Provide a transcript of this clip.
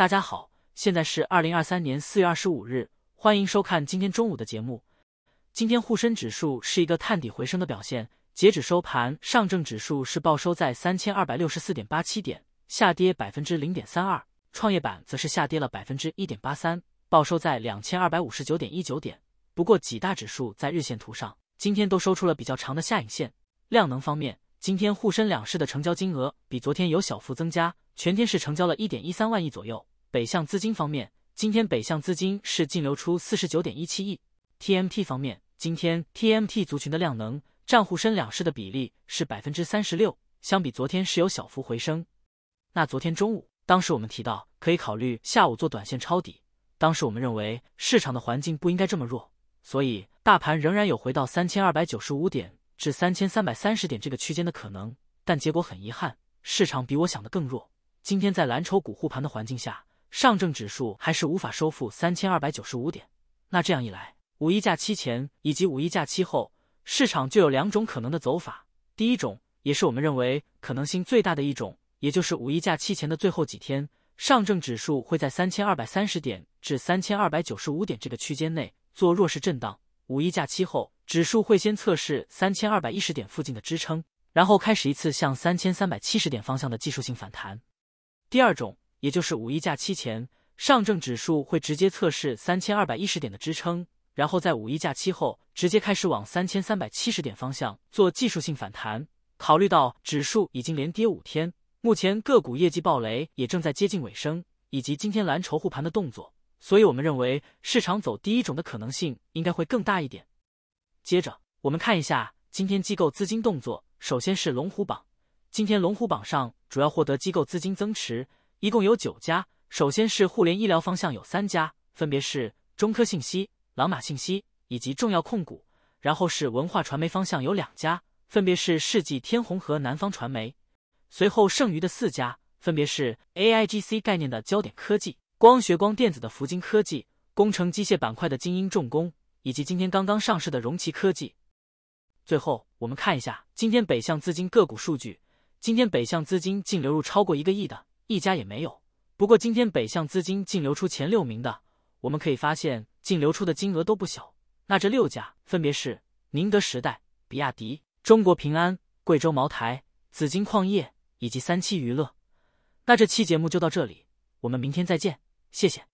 大家好，现在是二零二三年四月二十五日，欢迎收看今天中午的节目。今天沪深指数是一个探底回升的表现，截止收盘，上证指数是报收在三千二百六十四点八七点，下跌百分之零点三二；创业板则是下跌了百分之一点八三，报收在两千二百五十九点一九点。不过，几大指数在日线图上今天都收出了比较长的下影线。量能方面，今天沪深两市的成交金额比昨天有小幅增加，全天是成交了一点一三万亿左右。北向资金方面，今天北向资金是净流出四十九点一七亿。TMT 方面，今天 TMT 族群的量能账户深两市的比例是百分之三十六，相比昨天是有小幅回升。那昨天中午，当时我们提到可以考虑下午做短线抄底，当时我们认为市场的环境不应该这么弱，所以大盘仍然有回到三千二百九十五点至三千三百三十点这个区间的可能。但结果很遗憾，市场比我想的更弱。今天在蓝筹股护盘的环境下，上证指数还是无法收复三千二百九十五点，那这样一来，五一假期前以及五一假期后，市场就有两种可能的走法。第一种，也是我们认为可能性最大的一种，也就是五一假期前的最后几天，上证指数会在三千二百三十点至三千二百九十五点这个区间内做弱势震荡；五一假期后，指数会先测试三千二百一十点附近的支撑，然后开始一次向三千三百七十点方向的技术性反弹。第二种。也就是五一假期前，上证指数会直接测试三千二百一十点的支撑，然后在五一假期后直接开始往三千三百七十点方向做技术性反弹。考虑到指数已经连跌五天，目前个股业绩暴雷也正在接近尾声，以及今天蓝筹护盘的动作，所以我们认为市场走第一种的可能性应该会更大一点。接着我们看一下今天机构资金动作，首先是龙虎榜，今天龙虎榜上主要获得机构资金增持。一共有九家，首先是互联医疗方向有三家，分别是中科信息、朗玛信息以及重要控股；然后是文化传媒方向有两家，分别是世纪天虹和南方传媒；随后剩余的四家分别是 AIGC 概念的焦点科技、光学光电子的福金科技、工程机械板块的精英重工以及今天刚刚上市的荣奇科技。最后我们看一下今天北向资金个股数据，今天北向资金净流入超过一个亿的。一家也没有。不过今天北向资金净流出前六名的，我们可以发现净流出的金额都不小。那这六家分别是宁德时代、比亚迪、中国平安、贵州茅台、紫金矿业以及三七娱乐。那这期节目就到这里，我们明天再见，谢谢。